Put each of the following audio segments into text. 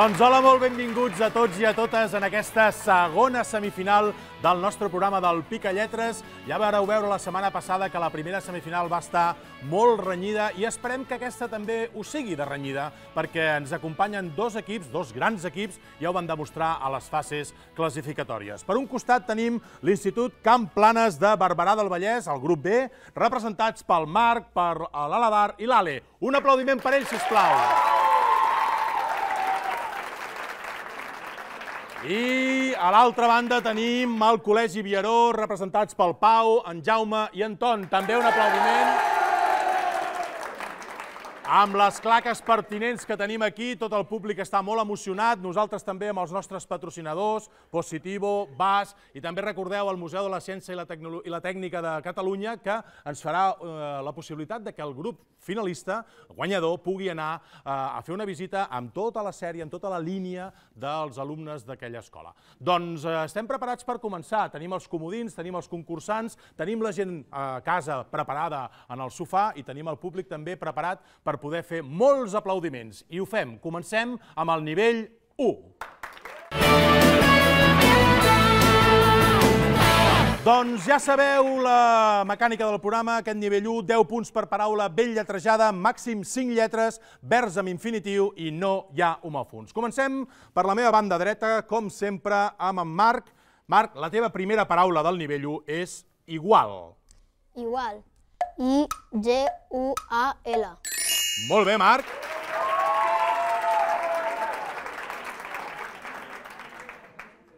Doncs hola, molt benvinguts a tots i a totes en aquesta segona semifinal del nostre programa del Pica Lletres. Ja vareu veure la setmana passada que la primera semifinal va estar molt renyida i esperem que aquesta també ho sigui de renyida perquè ens acompanyen dos equips, dos grans equips, ja ho van demostrar a les fases classificatòries. Per un costat tenim l'Institut Camp Planes de Barberà del Vallès, el grup B, representats pel Marc, per l'Alabar i l'Ale. Un aplaudiment per ells, sisplau. sisplau. I a l'altra banda tenim el Col·legi Viaró, representats pel Pau, en Jaume i en Ton. També un aplaudiment. Amb les claques pertinents que tenim aquí, tot el públic està molt emocionat, nosaltres també amb els nostres patrocinadors, Positivo, BAS, i també recordeu el Museu de la Ciència i la, Tècnica de Catalunya, que ens farà eh, la possibilitat de que el grup finalista, guanyador, pugui anar eh, a fer una visita amb tota la sèrie, amb tota la línia dels alumnes d'aquella escola. Doncs eh, estem preparats per començar. Tenim els comodins, tenim els concursants, tenim la gent a casa preparada en el sofà i tenim el públic també preparat per poder fer molts aplaudiments. I ho fem. Comencem amb el nivell 1. Doncs ja sabeu la mecànica del programa, aquest nivell 1, 10 punts per paraula ben lletrejada, màxim 5 lletres, vers amb infinitiu i no hi ha homòfons. Comencem per la meva banda dreta, com sempre, amb en Marc. Marc, la teva primera paraula del nivell 1 és igual. Igual. I-G-U-A-L. Molt bé, Marc.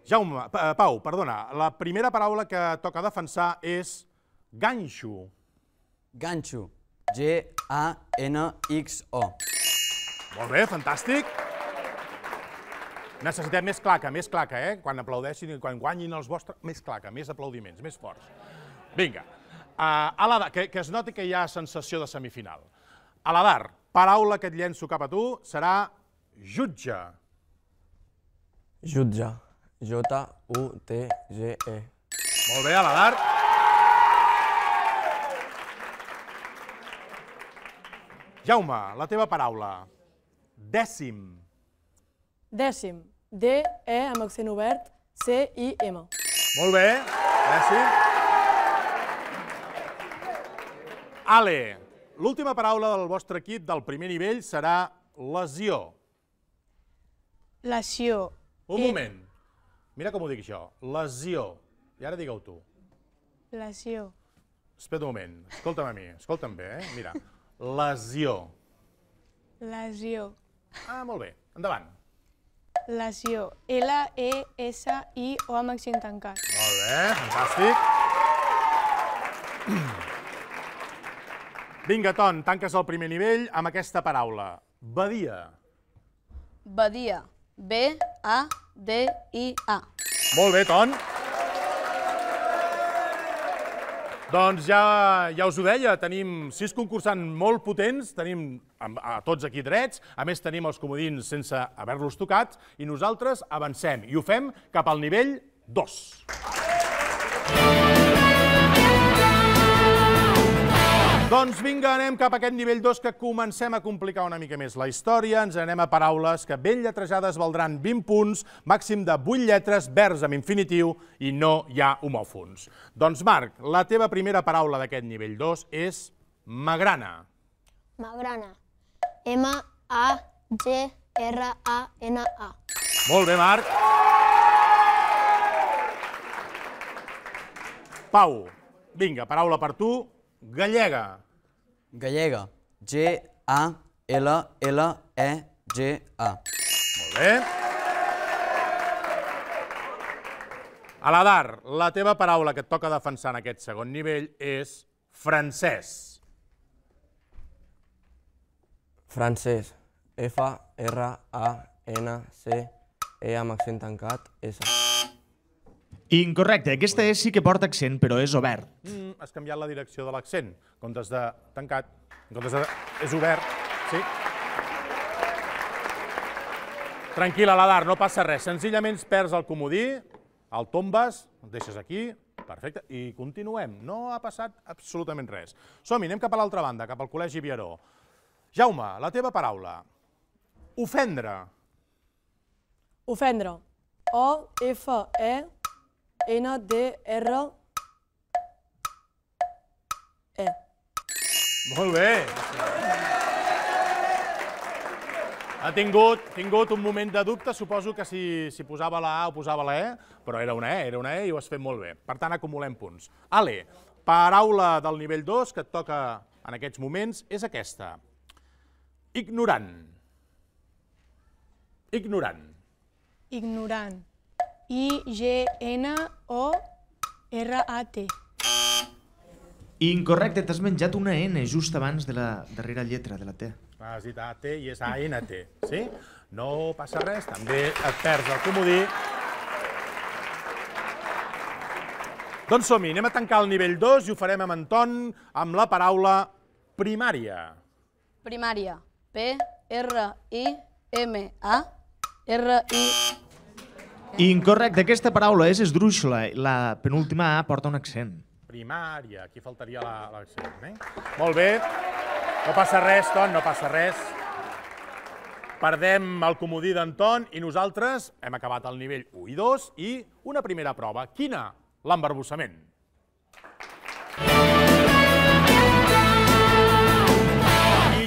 Jaume, eh, Pau, perdona, la primera paraula que toca defensar és ganxo. Ganxo. G-A-N-X-O. Molt bé, fantàstic. Necessitem més claca, més claca, eh? Quan aplaudeixin i quan guanyin els vostres... Més claca, més aplaudiments, més forts. Vinga. Uh, a que, que es noti que hi ha sensació de semifinal. A la DAR, paraula que et llenço cap a tu, serà jutge. Jutge. J-U-T-G-E. Molt bé, a la DAR. Jaume, la teva paraula. Dècim. Dècim. D-E amb accent obert, C-I-M. Molt bé, dècim. Ale, L'última paraula del vostre equip del primer nivell serà lesió. Lesió. Un eh, moment. Mira com ho dic jo. Lesió. I ara digue-ho tu. Lesió. Espera un moment. Escolta'm a mi. Escolta'm bé, eh? Mira. Lesió. Lesió. Ah, molt bé. Endavant. Lesió. L-E-S-I-O amb accent tancat. Molt bé, fantàstic. Vinga, Ton, tanques el primer nivell amb aquesta paraula. Badia. Badia. B-A-D-I-A. Molt bé, Ton. Doncs ja, ja us ho deia, tenim sis concursants molt potents, tenim a tots aquí drets, a més tenim els comodins sense haver-los tocat, i nosaltres avancem i ho fem cap al nivell 2. Doncs vinga, anem cap a aquest nivell 2 que comencem a complicar una mica més la història. Ens anem a paraules que ben lletrejades valdran 20 punts, màxim de 8 lletres, vers amb infinitiu i no hi ha homòfons. Doncs Marc, la teva primera paraula d'aquest nivell 2 és magrana. Magrana. M-A-G-R-A-N-A. Molt bé, Marc. Pau, vinga, paraula per tu, Gallega. Gallega. G-A-L-L-E-G-A. Molt bé. Aladar, la teva paraula que et toca defensar en aquest segon nivell és francès. Francès. F-R-A-N-C-E amb accent tancat, S. Incorrecte. Aquesta és e sí que porta accent, però és obert. Mm, has canviat la direcció de l'accent. En comptes de tancat, en comptes de... És obert, sí? Tranquil·la, l'Adar, no passa res. Senzillament perds el comodí, el tombes, el deixes aquí, perfecte, i continuem. No ha passat absolutament res. Som-hi, anem cap a l'altra banda, cap al Col·legi Viaró. Jaume, la teva paraula. Ofendre. Ofendre. O-F-E e n d r N, D, R, E. Molt bé. Ha tingut, tingut un moment de dubte, suposo que si, si posava la A o posava la E, però era una E, era una E i ho has fet molt bé. Per tant, acumulem punts. Ale, paraula del nivell 2 que et toca en aquests moments és aquesta. Ignorant. Ignorant. Ignorant. I-G-N-O-R-A-T. Incorrecte, t'has menjat una N just abans de la darrera lletra de la T. has ah, dit A-T i és A-N-T, sí? No passa res, també et perds el comodí. Doncs som-hi, anem a tancar el nivell 2 i ho farem amb Anton amb la paraula primària. Primària. P-R-I-M-A-R-I-A. Incorrecte, aquesta paraula és esdrúixola. La penúltima A porta un accent. Primària, aquí faltaria l'accent. La, eh? Molt bé, no passa res, Ton, no passa res. Perdem el comodí d'Anton i nosaltres hem acabat el nivell 1 i 2 i una primera prova. Quina? L'embarbussament.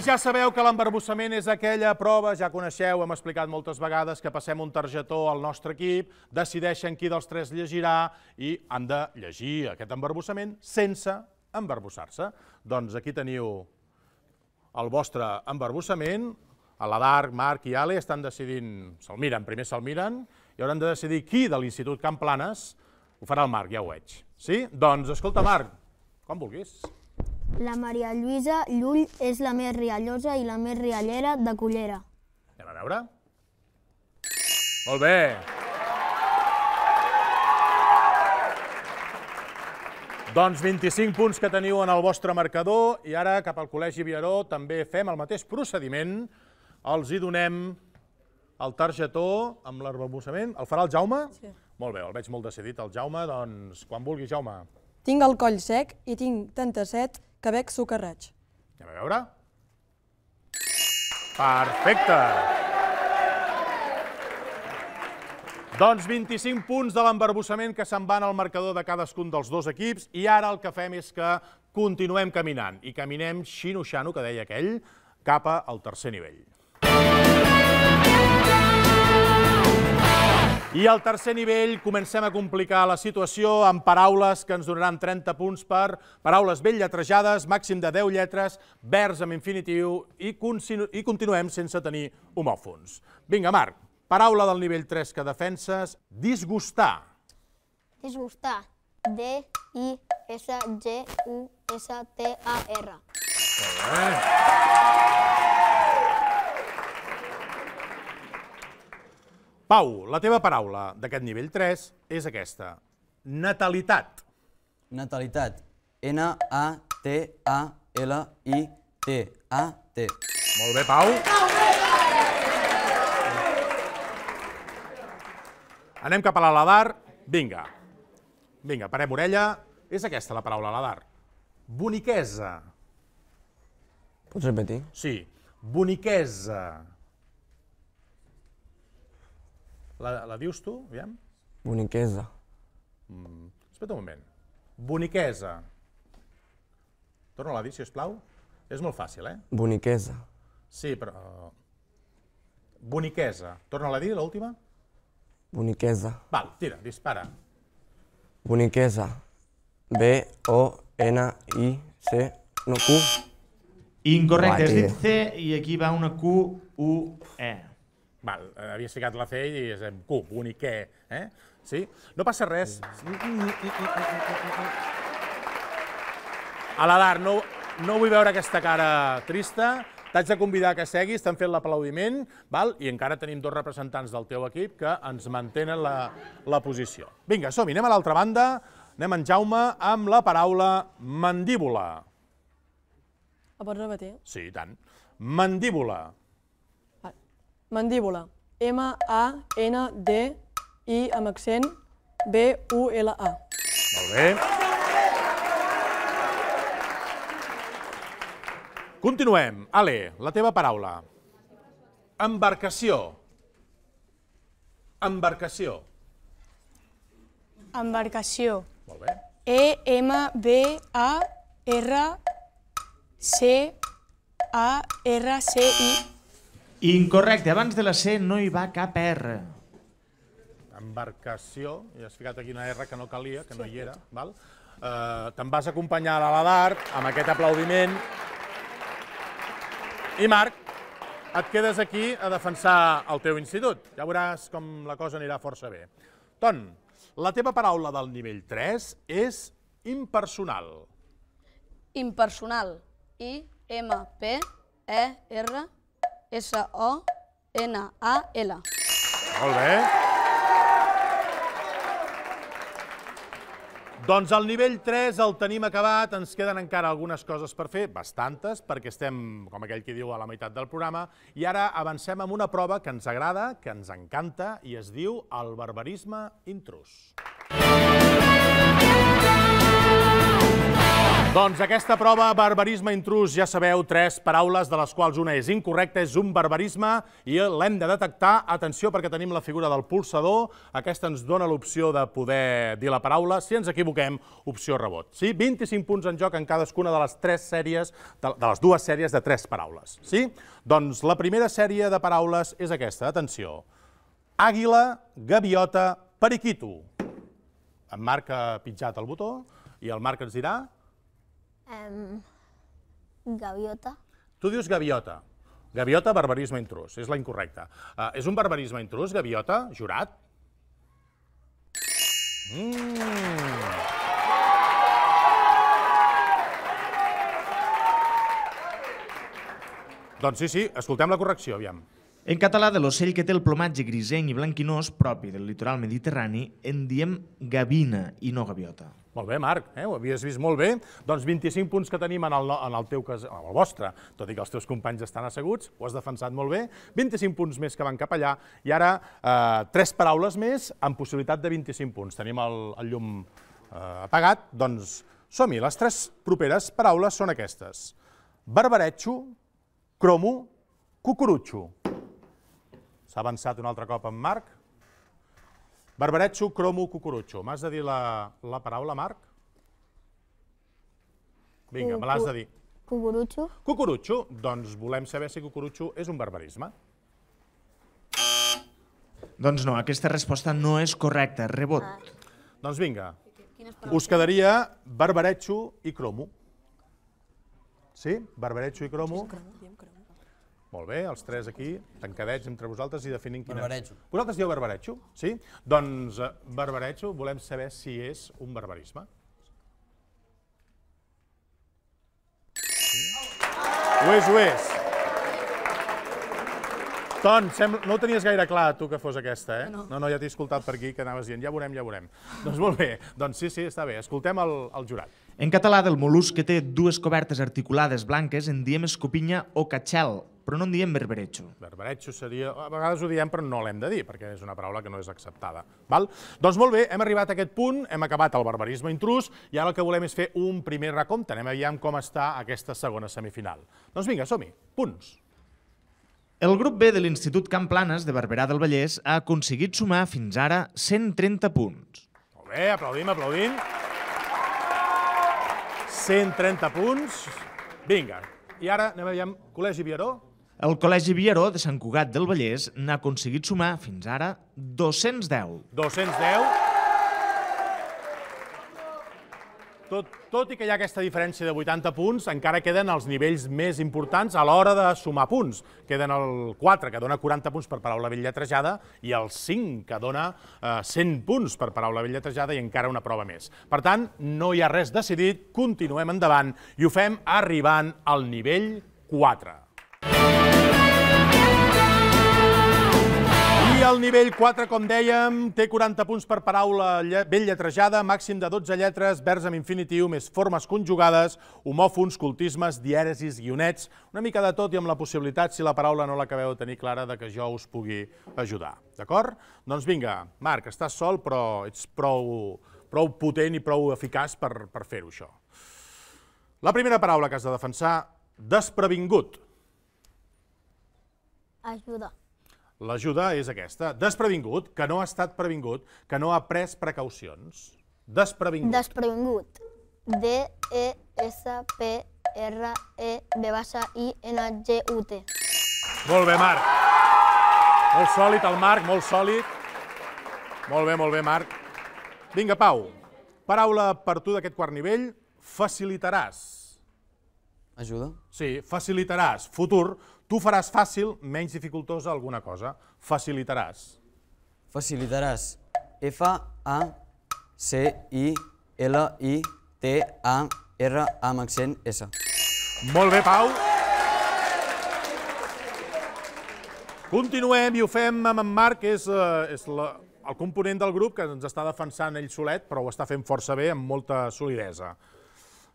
ja sabeu que l'embarbussament és aquella prova, ja coneixeu, hem explicat moltes vegades que passem un targetó al nostre equip, decideixen qui dels tres llegirà i han de llegir aquest embarbussament sense embarbussar-se. Doncs aquí teniu el vostre embarbussament, a la Dark, Marc i Ale estan decidint, se'l miren, primer se'l miren, i hauran de decidir qui de l'Institut Camp Planes ho farà el Marc, ja ho veig. Sí? Doncs escolta, Marc, com vulguis. La Maria Lluïsa Llull és la més riallosa i la més riallera de Cullera. Anem a veure? Molt bé! Doncs 25 punts que teniu en el vostre marcador i ara cap al Col·legi Viaró també fem el mateix procediment. Els hi donem el targetó amb l'arbabussament. El farà el Jaume? Sí. Molt bé, el veig molt decidit, el Jaume. Doncs quan vulgui, Jaume. Tinc el coll sec i tinc tanta set Quebec Sucarraig. Anem a veure. Perfecte! Doncs 25 punts de l'embarbussament que se'n van al marcador de cadascun dels dos equips i ara el que fem és que continuem caminant i caminem xino-xano, que deia aquell, cap al tercer nivell. I al tercer nivell comencem a complicar la situació amb paraules que ens donaran 30 punts per paraules ben lletrejades, màxim de 10 lletres, vers amb infinitiu i, i continuem sense tenir homòfons. Vinga, Marc, paraula del nivell 3 que defenses, disgustar. Disgustar. D-I-S-G-U-S-T-A-R. Molt bé. Pau, la teva paraula d'aquest nivell 3 és aquesta. Natalitat. Natalitat. N-A-T-A-L-I-T-A-T. Molt bé, Pau. Anem cap a l'Aladar. Vinga. Vinga, parem orella. És aquesta la paraula, l'Aladar. Boniquesa. Pots repetir? Sí. Boniquesa. Boniquesa. La, la dius tu, aviam? Boniquesa. Mm. Espera un moment. Boniquesa. Torna-la a dir, sisplau. És molt fàcil, eh? Boniquesa. Sí, però... Eh, boniquesa. Torna-la a dir, l'última. Boniquesa. Val, tira, dispara. Boniquesa. B-O-N-I-C... No, Q. Incorrecte, has dit C i aquí va una Q-U-E. Val, eh, havies ficat la C i és en cub, únic què, e, eh? Sí? No passa res. A l'Adar, no, no vull veure aquesta cara trista. T'haig de convidar que seguis, t'han fet l'aplaudiment, val? i encara tenim dos representants del teu equip que ens mantenen la, la posició. Vinga, som-hi, anem a l'altra banda. Anem en Jaume amb la paraula mandíbula. La pots repetir? Sí, i tant. Mandíbula. Mandíbula. Mandíbula. M-A-N-D-I amb accent B-U-L-A. Molt bé. Continuem. Ale, la teva paraula. Embarcació. Embarcació. Embarcació. Molt bé. E-M-B-A-R-C-A-R-C-I. Incorrecte, abans de la C no hi va cap R. Embarcació, ja has ficat aquí una R que no calia, que no hi era. Val? Eh, Te'n vas acompanyar a la d'art amb aquest aplaudiment. I Marc, et quedes aquí a defensar el teu institut. Ja veuràs com la cosa anirà força bé. Ton, la teva paraula del nivell 3 és impersonal. Impersonal. I-M-P-E-R-S-O-N-A-L. S-O-N-A-L. Molt bé. Doncs el nivell 3 el tenim acabat, ens queden encara algunes coses per fer, bastantes, perquè estem, com aquell que diu, a la meitat del programa, i ara avancem amb una prova que ens agrada, que ens encanta, i es diu el barbarisme intrus. Música Doncs aquesta prova, barbarisme intrus, ja sabeu, tres paraules de les quals una és incorrecta, és un barbarisme i l'hem de detectar. Atenció, perquè tenim la figura del pulsador. Aquesta ens dona l'opció de poder dir la paraula. Si ens equivoquem, opció rebot. Sí? 25 punts en joc en cadascuna de les tres sèries, de, de les dues sèries de tres paraules. Sí? Doncs la primera sèrie de paraules és aquesta. Atenció. Àguila, gaviota, periquito. Em marca pitjat el botó i el Marc ens dirà Um, gaviota. Tu dius gaviota. Gaviota, barbarisme intrus. És la incorrecta. Uh, és un barbarisme intrus, gaviota, jurat? Mm. Doncs sí, sí, escoltem la correcció, aviam. En català, de l'ocell que té el plomatge grisenc i blanquinós propi del litoral mediterrani, en diem gavina i no gaviota. Molt bé, Marc, eh? ho havies vist molt bé. Doncs 25 punts que tenim en el, en el teu cas, en el vostre, tot i que els teus companys estan asseguts, ho has defensat molt bé. 25 punts més que van cap allà i ara eh, tres paraules més amb possibilitat de 25 punts. Tenim el, el llum eh, apagat, doncs som-hi. Les tres properes paraules són aquestes. Barbaretxo, cromo, cucurutxo. S'ha avançat un altre cop en Marc. Barbaretxo, cromo, cucurutxo. M'has de dir la, la paraula, Marc? Vinga, me l'has de dir. Cucurutxo. Cucurutxo. Doncs volem saber si cucurutxo és un barbarisme. Doncs no, aquesta resposta no és correcta. Rebot. Ah. Doncs vinga. Us quedaria barbaretxo i cromo. Sí? Barbaretxo i cromo. Cromo. Molt bé, els tres aquí, tancadets entre vosaltres i definim quina... Barbarejo. Vosaltres dieu barbarejo, sí? Doncs eh, barbarejo, volem saber si és un barbarisme. Ho és, ho és. Ton, sembla... no ho tenies gaire clar, tu, que fos aquesta, eh? No, no, no ja t'he escoltat per aquí, que anaves dient, ja veurem, ja veurem. Doncs molt bé, doncs sí, sí, està bé. Escoltem el, el jurat. En català, del molús que té dues cobertes articulades blanques en diem escopinya o catxel, però no en diem berberetxo. Berberetxo seria... A vegades ho diem, però no l'hem de dir, perquè és una paraula que no és acceptada. Val? Doncs molt bé, hem arribat a aquest punt, hem acabat el barbarisme intrus, i ara el que volem és fer un primer recompte. Anem aviam com està aquesta segona semifinal. Doncs vinga, som-hi. Punts. El grup B de l'Institut Planes de Barberà del Vallès ha aconseguit sumar fins ara 130 punts. Molt bé, aplaudim, aplaudim. 130 punts. Vinga. I ara anem a veure Col·legi Viaró. El Col·legi Viaró de Sant Cugat del Vallès n'ha aconseguit sumar fins ara 210. 210. Tot, tot i que hi ha aquesta diferència de 80 punts, encara queden els nivells més importants a l'hora de sumar punts. Queden el 4, que dona 40 punts per paraula ben lletrejada, i el 5, que dona eh, 100 punts per paraula ben lletrejada i encara una prova més. Per tant, no hi ha res decidit, continuem endavant i ho fem arribant al nivell 4. al el nivell 4, com dèiem, té 40 punts per paraula ben lletrejada, màxim de 12 lletres, vers amb infinitiu, més formes conjugades, homòfons, cultismes, dièresis, guionets, una mica de tot i amb la possibilitat, si la paraula no l'acabeu de tenir clara, de que jo us pugui ajudar. D'acord? Doncs vinga, Marc, estàs sol, però ets prou, prou potent i prou eficaç per, per fer-ho, això. La primera paraula que has de defensar, desprevingut. Ajuda. L'ajuda és aquesta. Desprevingut, que no ha estat previngut, que no ha pres precaucions. Desprevingut. Desprevingut. D-E-S-P-R-E-V-I-N-G-U-T. Molt bé, Marc. Molt sòlid el Marc, molt sòlid. Molt bé, molt bé, Marc. Vinga, Pau. Paraula per tu d'aquest quart nivell. Facilitaràs. Ajuda? Sí, facilitaràs. Futur Tu faràs fàcil, menys dificultosa alguna cosa. Facilitaràs. Facilitaràs. F-A-C-I-L-I-T-A-R amb accent S. Molt bé, Pau. Continuem i ho fem amb en Marc, que és, eh, el component del grup que ens està defensant ell solet, però ho està fent força bé, amb molta solidesa.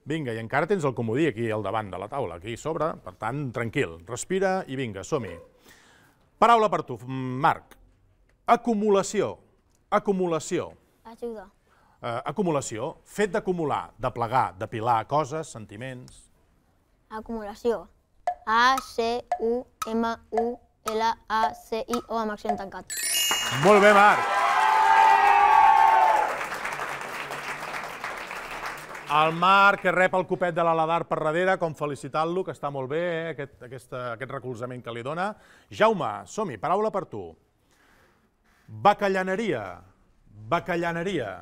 Vinga, i encara tens el comodí aquí al davant de la taula, aquí sobre, per tant, tranquil, respira i vinga, som-hi. Paraula per tu, Marc. Acumulació. Acumulació. Ajuda. Eh, acumulació, fet d'acumular, de plegar, de pilar coses, sentiments... Acumulació. A-C-U-M-U-L-A-C-I o amb accent tancat. Molt bé, Marc. El Marc, que rep el copet de l'Aladar per darrere, com felicitant-lo, que està molt bé, eh, aquest, aquest, eh, aquest recolzament que li dona. Jaume, som-hi, paraula per tu. Bacallaneria. Bacallaneria.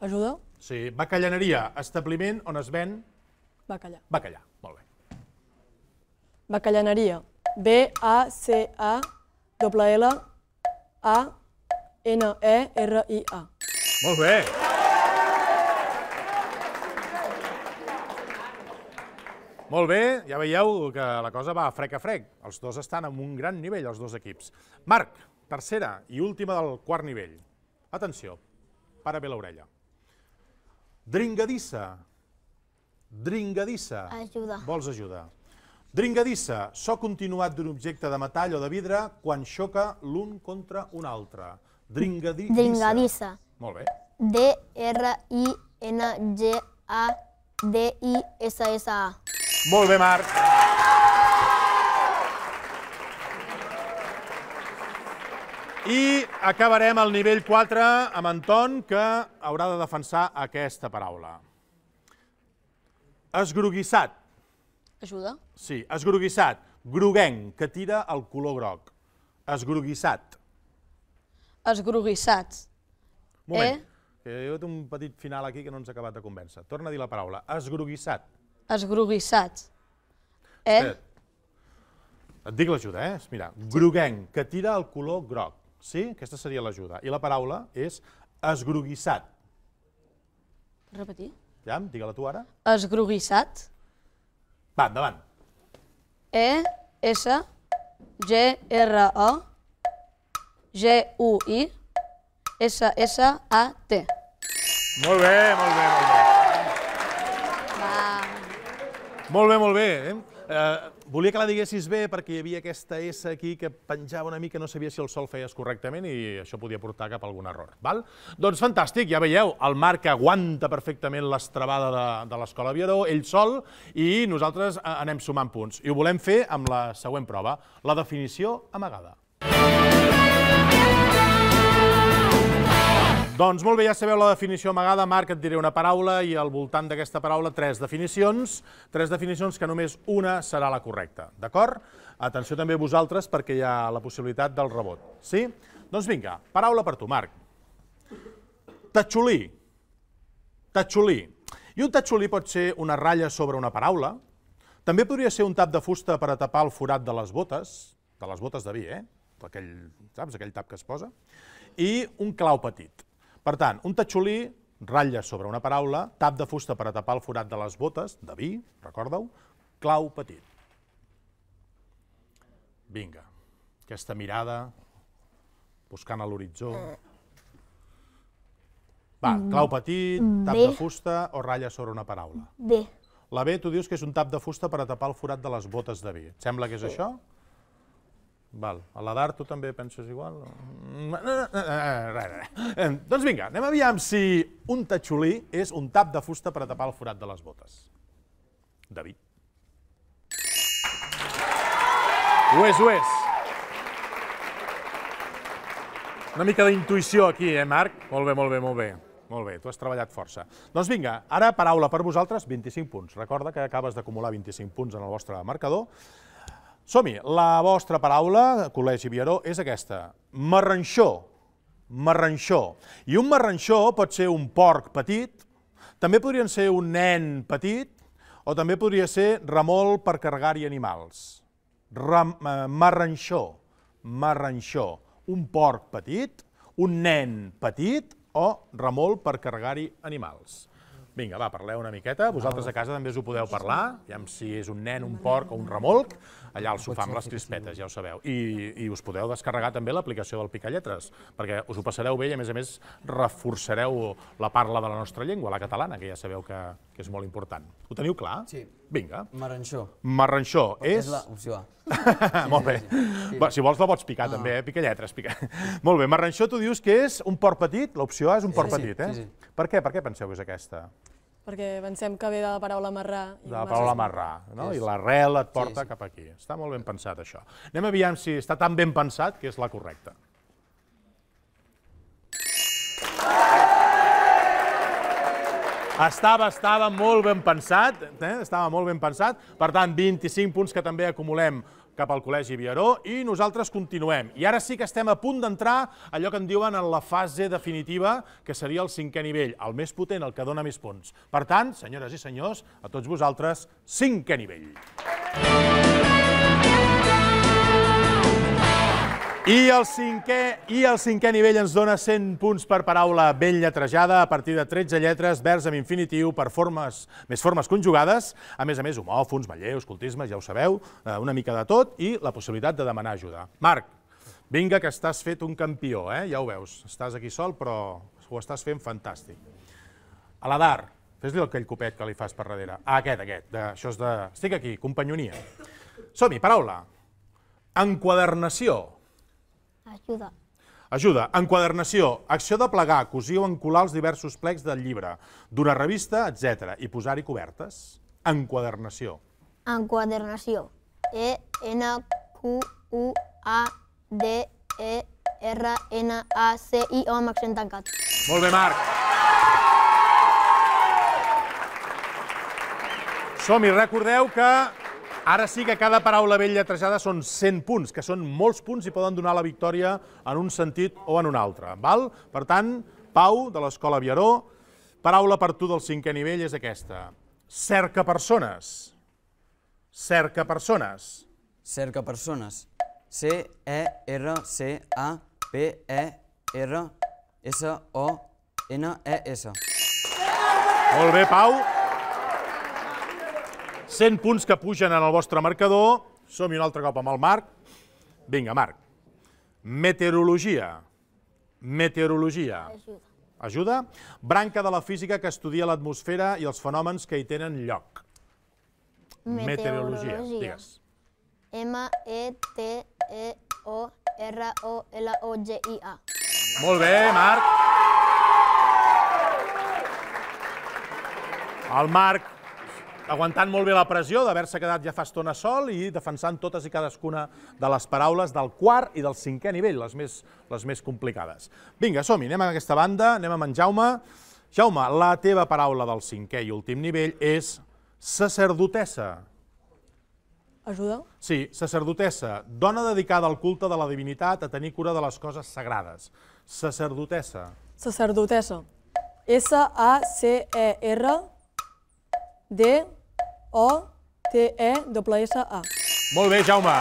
Ajuda? Sí, bacallaneria, establiment on es ven... Bacallà. Bacallà, molt bé. Bacallaneria. B-A-C-A-L-L-A-N-E-R-I-A. E molt bé. Molt bé, ja veieu que la cosa va frec a frec. Els dos estan en un gran nivell, els dos equips. Marc, tercera i última del quart nivell. Atenció, para bé l'orella. Dringadissa. Dringadissa. Ajuda. Vols ajuda. Dringadissa, so continuat d'un objecte de metall o de vidre quan xoca l'un contra un altre. Dringadissa. Dringadissa. Molt bé. D-R-I-N-G-A-D-I-S-S-A. Molt bé, Marc. I acabarem al nivell 4 amb Anton, que haurà de defensar aquesta paraula. Esgruguissat. Ajuda? Sí, esgruguissat. Groguenc, que tira el color groc. Esgruguissat. Un Moment, eh? que hi ha hagut un petit final aquí que no ens ha acabat de convèncer. Torna a dir la paraula. Esgruguissat esgruguissats. Eh? Espera't. Et dic l'ajuda, eh? Mira, groguenc, que tira el color groc. Sí? Aquesta seria l'ajuda. I la paraula és esgruguissat. Repetir? Ja, digue-la tu ara. Esgruguissat. Va, endavant. E, S, G, R, O, G, U, I, S, S, A, T. Molt bé, molt bé, molt bé. Molt bé, molt bé. Eh? Eh, volia que la diguessis bé perquè hi havia aquesta S aquí que penjava una mica, no sabia si el sol feies correctament i això podia portar cap a algun error. Val? Doncs fantàstic, ja veieu, el Marc aguanta perfectament l'estrabada de, de l'Escola Viaró, ell sol, i nosaltres anem sumant punts. I ho volem fer amb la següent prova, la definició amagada. Doncs molt bé, ja sabeu la definició amagada. Marc, et diré una paraula i al voltant d'aquesta paraula tres definicions, tres definicions que només una serà la correcta, d'acord? Atenció també a vosaltres perquè hi ha la possibilitat del rebot, sí? Doncs vinga, paraula per tu, Marc. Tatxolí. Tatxolí. I un tatxolí pot ser una ratlla sobre una paraula, també podria ser un tap de fusta per a tapar el forat de les botes, de les botes de vi, eh? Aquell, saps, aquell tap que es posa, i un clau petit. Per tant, un tatxolí ratlla sobre una paraula, tap de fusta per a tapar el forat de les botes, de vi, recorda-ho, clau petit. Vinga, aquesta mirada, buscant a l'horitzó. Eh. Va, mm. clau petit, mm, tap de fusta o ratlla sobre una paraula. Bé. La B, tu dius que és un tap de fusta per a tapar el forat de les botes de vi. Et sembla que és això? Sí. Val. A d'art tu també penses igual? Eh, doncs vinga, anem aviam si un tatxolí és un tap de fusta per a tapar el forat de les botes. David. Ho és, ho és. Una mica d'intuïció aquí, eh, Marc? Molt bé, molt bé, molt bé. Molt bé, tu has treballat força. Doncs vinga, ara paraula per vosaltres, 25 punts. Recorda que acabes d'acumular 25 punts en el vostre marcador som-hi, la vostra paraula, Col·legi Viaró, és aquesta, marranxó, marranxó. I un marranxó pot ser un porc petit, també podrien ser un nen petit, o també podria ser remol per carregar-hi animals. Ram, eh, marranxó, marranxó, un porc petit, un nen petit o remol per carregar-hi animals. Vinga, va, parleu una miqueta. Vosaltres a casa també us ho podeu parlar. Aviam si és un nen, un porc o un remolc allà al sofà amb les crispetes, ja ho sabeu. I, i us podeu descarregar també l'aplicació del Picalletres, perquè us ho passareu bé i, a més a més, reforçareu la parla de la nostra llengua, la catalana, que ja sabeu que, que és molt important. Ho teniu clar? Sí. Vinga. Marranxó. Marranxó és... És l'opció A. molt bé. Sí. Va, si vols la pots picar ah. també, eh? pica lletres. Pica... molt bé, Marranxó tu dius que és un port petit, l'opció A és un port sí, petit, eh? Sí, sí. Per què? Per què penseu que és aquesta? perquè pensem que ve de la paraula marrà. I de la paraula marrà, no? És... I l'arrel et porta sí, sí. cap aquí. Està molt ben pensat, això. Anem a veure si està tan ben pensat que és la correcta. Estava, estava molt ben pensat, eh? estava molt ben pensat. Per tant, 25 punts que també acumulem cap al Col·legi Viaró i nosaltres continuem. I ara sí que estem a punt d'entrar allò que en diuen en la fase definitiva, que seria el cinquè nivell, el més potent, el que dona més punts. Per tant, senyores i senyors, a tots vosaltres, cinquè nivell. Aplausos I el, cinquè, I el cinquè nivell ens dona 100 punts per paraula ben lletrejada a partir de 13 lletres, vers amb infinitiu, per formes, més formes conjugades, a més a més homòfons, malleus, cultismes, ja ho sabeu, eh, una mica de tot, i la possibilitat de demanar ajuda. Marc, vinga que estàs fet un campió, eh? ja ho veus, estàs aquí sol però ho estàs fent fantàstic. A la d'art, fes-li aquell copet que li fas per darrere. Ah, aquest, aquest, de, això és de... Estic aquí, companyonia. Som-hi, paraula. Enquadernació. Ajuda. Ajuda. Enquadernació, acció de plegar, cosir o encolar els diversos plecs del llibre, d'una revista, etc. i posar-hi cobertes. Enquadernació. Enquadernació. E-N-Q-U-A-D-E-R-N-A-C-I o amb accent tancat. Molt bé, Marc. Som-hi, recordeu que Ara sí que cada paraula ben lletrejada són 100 punts, que són molts punts i poden donar la victòria en un sentit o en un altre. Val? Per tant, Pau, de l'Escola Viaró, paraula per tu del cinquè nivell és aquesta. Cerca persones. Cerca persones. Cerca persones. C-E-R-C-A-P-E-R-S-O-N-E-S. E, Molt bé, Pau. 100 punts que pugen en el vostre marcador. Som-hi un altre cop amb el Marc. Vinga, Marc. Meteorologia. Meteorologia. Ajuda. Ajuda? Branca de la física que estudia l'atmosfera i els fenòmens que hi tenen lloc. Meteorologia. Digues. M-E-T-E-O-R-O-L-O-G-I-A. Molt bé, Marc. El Marc aguantant molt bé la pressió d'haver-se quedat ja fa estona sol i defensant totes i cadascuna de les paraules del quart i del cinquè nivell, les més, les més complicades. Vinga, som-hi, anem a aquesta banda, anem amb en Jaume. Jaume, la teva paraula del cinquè i últim nivell és sacerdotessa. Ajuda? Sí, sacerdotessa, dona dedicada al culte de la divinitat a tenir cura de les coses sagrades. Sacerdotessa. Sacerdotessa. S-A-C-E-R d e o-T-E-S-S-A. Molt bé, Jaume.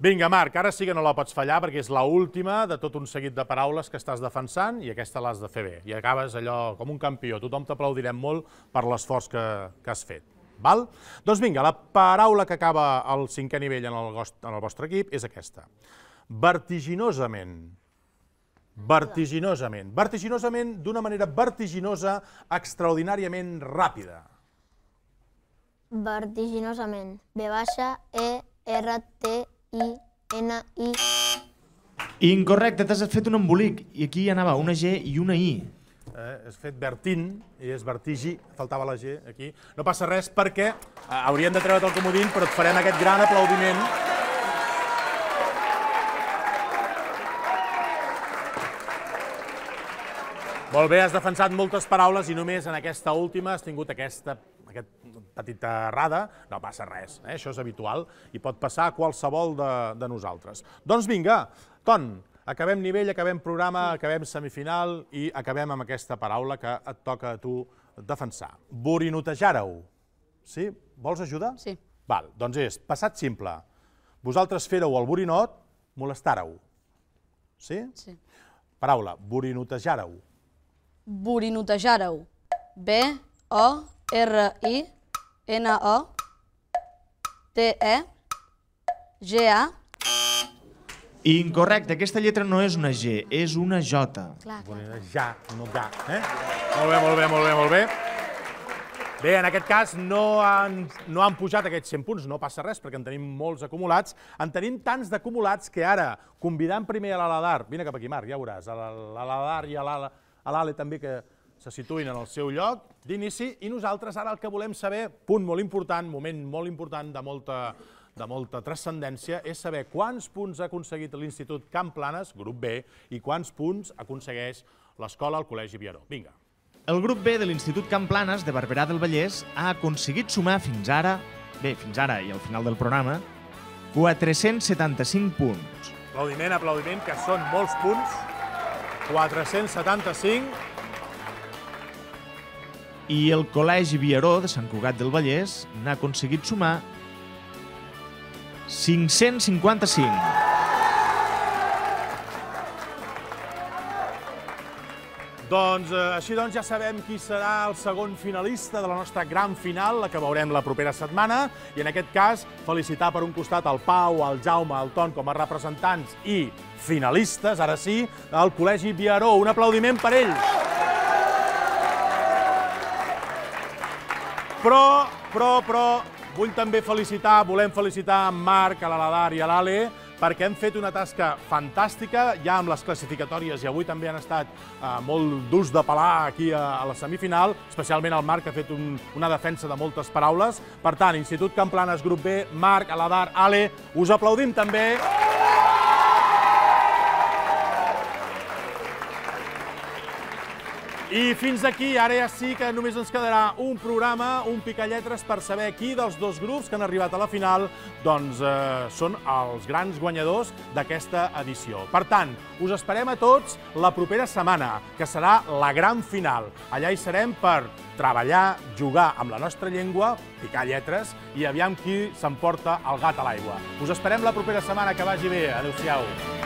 Vinga, Marc, ara sí que no la pots fallar perquè és la última de tot un seguit de paraules que estàs defensant i aquesta l'has de fer bé. I acabes allò com un campió. Tothom t'aplaudirem molt per l'esforç que, que has fet. Val? Doncs vinga, la paraula que acaba al cinquè nivell en el, en el vostre equip és aquesta. Vertiginosament. Vertiginosament. Vertiginosament. Vertiginosament, d'una manera vertiginosa, extraordinàriament ràpida. Vertiginosament. B baixa, E, R, T, I, N, I. Incorrecte, t'has fet un embolic. I aquí hi anava una G i una I. Eh, has fet vertin, i és vertigi, faltava la G aquí. No passa res perquè eh, hauríem de treure't el comodín, però et farem aquest gran aplaudiment Molt bé, has defensat moltes paraules i només en aquesta última has tingut aquesta, aquesta petita errada. No passa res, eh? això és habitual i pot passar a qualsevol de, de nosaltres. Doncs vinga, Ton, acabem nivell, acabem programa, acabem semifinal i acabem amb aquesta paraula que et toca a tu defensar. Borinotejàreu. Sí? Vols ajudar? Sí. Val, doncs és passat simple. Vosaltres fèreu el borinot, molestàreu. Sí? Sí. Paraula, borinotejàreu borinotejàreu. b o r i B-O-R-I-N-O-T-E-G-A. Incorrecte, aquesta lletra no és una G, és una J. Ja, no ja. Eh? Molt bé, molt bé, molt bé, molt bé. Bé, en aquest cas no han, no han pujat aquests 100 punts, no passa res, perquè en tenim molts acumulats. En tenim tants d'acumulats que ara, convidant primer a l'Aladar, vine cap aquí, Marc, ja ho veuràs, a l'Aladar i a l'Aladar, a l'Ale també que se situïn en el seu lloc d'inici i nosaltres ara el que volem saber, punt molt important, moment molt important de molta, de molta transcendència, és saber quants punts ha aconseguit l'Institut Camp Planes, grup B, i quants punts aconsegueix l'escola al Col·legi Viaró. Vinga. El grup B de l'Institut Camp Planes de Barberà del Vallès ha aconseguit sumar fins ara, bé, fins ara i al final del programa, 475 punts. Aplaudiment, aplaudiment, que són molts punts 475. I el Col·legi Viaró de Sant Cugat del Vallès n'ha aconseguit sumar 555. Doncs eh, així doncs ja sabem qui serà el segon finalista de la nostra gran final, la que veurem la propera setmana, i en aquest cas felicitar per un costat el Pau, el Jaume, el Ton com a representants i finalistes, ara sí, del Col·legi Viaró. Un aplaudiment per ells. Però, però, però, vull també felicitar, volem felicitar en Marc, a l'Aladar i a l'Ale, perquè han fet una tasca fantàstica, ja amb les classificatòries, i avui també han estat eh, molt durs de pelar aquí a, la semifinal, especialment el Marc, que ha fet un, una defensa de moltes paraules. Per tant, Institut Camplanes, grup B, Marc, Aladar, Ale, us aplaudim també. I fins aquí, ara ja sí que només ens quedarà un programa, un picalletres, per saber qui dels dos grups que han arribat a la final doncs, eh, són els grans guanyadors d'aquesta edició. Per tant, us esperem a tots la propera setmana, que serà la gran final. Allà hi serem per treballar, jugar amb la nostra llengua, picar lletres i aviam qui s'emporta el gat a l'aigua. Us esperem la propera setmana, que vagi bé. Adéu-siau.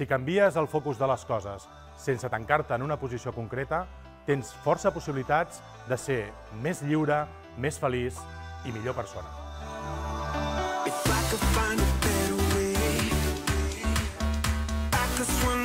Si canvies el focus de les coses sense tancar-te en una posició concreta, tens força possibilitats de ser més lliure, més feliç i millor persona. If I could find a better way, I could swim